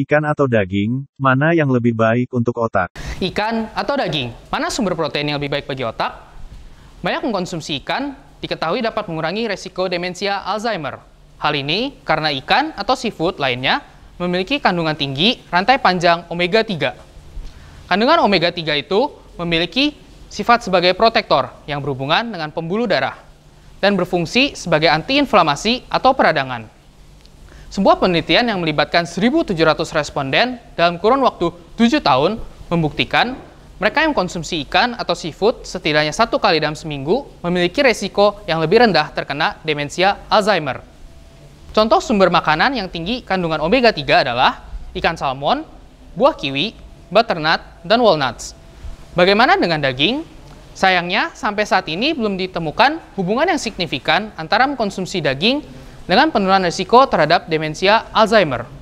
Ikan atau daging, mana yang lebih baik untuk otak? Ikan atau daging, mana sumber protein yang lebih baik bagi otak? Banyak mengkonsumsi ikan diketahui dapat mengurangi resiko demensia Alzheimer. Hal ini karena ikan atau seafood lainnya memiliki kandungan tinggi rantai panjang omega 3. Kandungan omega 3 itu memiliki sifat sebagai protektor yang berhubungan dengan pembuluh darah dan berfungsi sebagai antiinflamasi atau peradangan. Sebuah penelitian yang melibatkan 1.700 responden dalam kurun waktu 7 tahun membuktikan mereka yang konsumsi ikan atau seafood setidaknya satu kali dalam seminggu memiliki resiko yang lebih rendah terkena demensia Alzheimer. Contoh sumber makanan yang tinggi kandungan omega-3 adalah ikan salmon, buah kiwi, butternut, dan walnuts. Bagaimana dengan daging? Sayangnya, sampai saat ini belum ditemukan hubungan yang signifikan antara mengkonsumsi daging dengan penurunan risiko terhadap demensia Alzheimer.